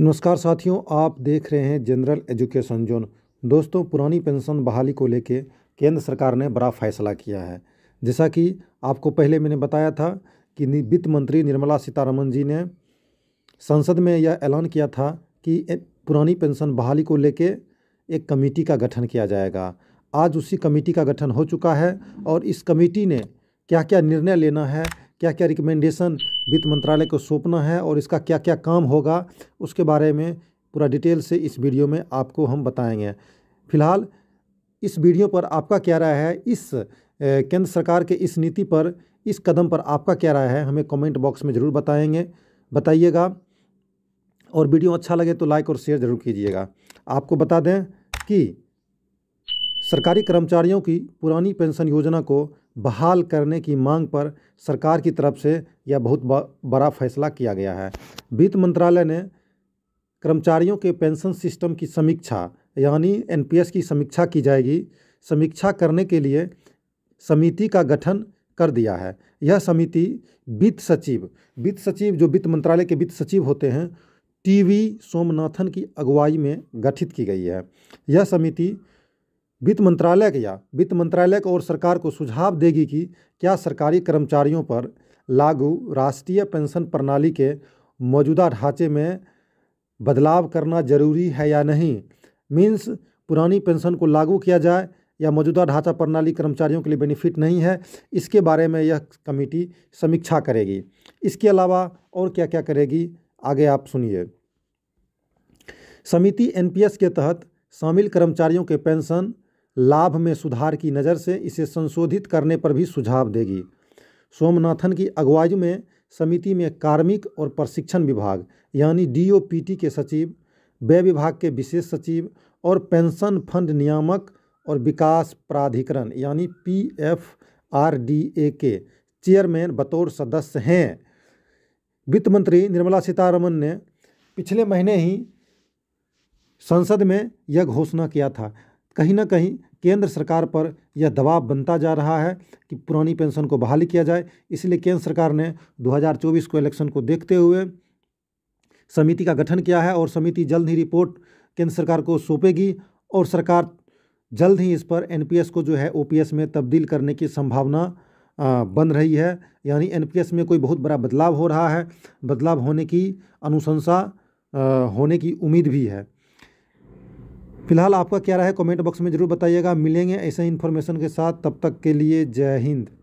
नमस्कार साथियों आप देख रहे हैं जनरल एजुकेशन जोन दोस्तों पुरानी पेंशन बहाली को लेके केंद्र सरकार ने बड़ा फैसला किया है जैसा कि आपको पहले मैंने बताया था कि वित्त मंत्री निर्मला सीतारमन जी ने संसद में यह ऐलान किया था कि पुरानी पेंशन बहाली को लेके एक कमेटी का गठन किया जाएगा आज उसी कमेटी का गठन हो चुका है और इस कमेटी ने क्या क्या निर्णय लेना है क्या क्या रिकमेंडेशन वित्त मंत्रालय को सौंपना है और इसका क्या क्या काम होगा उसके बारे में पूरा डिटेल से इस वीडियो में आपको हम बताएंगे फिलहाल इस वीडियो पर आपका क्या राय है इस केंद्र सरकार के इस नीति पर इस कदम पर आपका क्या राय है हमें कमेंट बॉक्स में ज़रूर बताएंगे बताइएगा और वीडियो अच्छा लगे तो लाइक और शेयर ज़रूर कीजिएगा आपको बता दें कि सरकारी कर्मचारियों की पुरानी पेंशन योजना को बहाल करने की मांग पर सरकार की तरफ से यह बहुत बड़ा फैसला किया गया है वित्त मंत्रालय ने कर्मचारियों के पेंशन सिस्टम की समीक्षा यानी एनपीएस की समीक्षा की जाएगी समीक्षा करने के लिए समिति का गठन कर दिया है यह समिति वित्त सचिव वित्त सचिव जो वित्त मंत्रालय के वित्त सचिव होते हैं टीवी सोमनाथन की अगुवाई में गठित की गई है यह समिति वित्त मंत्रालय या वित्त मंत्रालय को और सरकार को सुझाव देगी कि क्या सरकारी कर्मचारियों पर लागू राष्ट्रीय पेंशन प्रणाली के मौजूदा ढांचे में बदलाव करना जरूरी है या नहीं मीन्स पुरानी पेंशन को लागू किया जाए या मौजूदा ढांचा प्रणाली कर्मचारियों के लिए बेनिफिट नहीं है इसके बारे में यह कमेटी समीक्षा करेगी इसके अलावा और क्या क्या करेगी आगे आप सुनिए समिति एनपीएस के तहत शामिल कर्मचारियों के पेंशन लाभ में सुधार की नज़र से इसे संशोधित करने पर भी सुझाव देगी सोमनाथन की अगुवाई में समिति में कार्मिक और प्रशिक्षण विभाग यानी डीओपीटी के सचिव व्यय विभाग के विशेष सचिव और पेंशन फंड नियामक और विकास प्राधिकरण यानी P F R D A के चेयरमैन बतौर सदस्य हैं वित्त मंत्री निर्मला सीतारमन ने पिछले महीने ही संसद में यह घोषणा किया था कहीं ना कहीं केंद्र सरकार पर यह दबाव बनता जा रहा है कि पुरानी पेंशन को बहाली किया जाए इसलिए केंद्र सरकार ने 2024 को इलेक्शन को देखते हुए समिति का गठन किया है और समिति जल्द ही रिपोर्ट केंद्र सरकार को सौंपेगी और सरकार जल्द ही इस पर एनपीएस को जो है ओपीएस में तब्दील करने की संभावना बन रही है यानी एनपीएस में कोई बहुत बड़ा बदलाव हो रहा है बदलाव होने की अनुशंसा होने की उम्मीद भी है फिलहाल आपका क्या राय है कमेंट बॉक्स में ज़रूर बताइएगा मिलेंगे ऐसे इन्फॉर्मेशन के साथ तब तक के लिए जय हिंद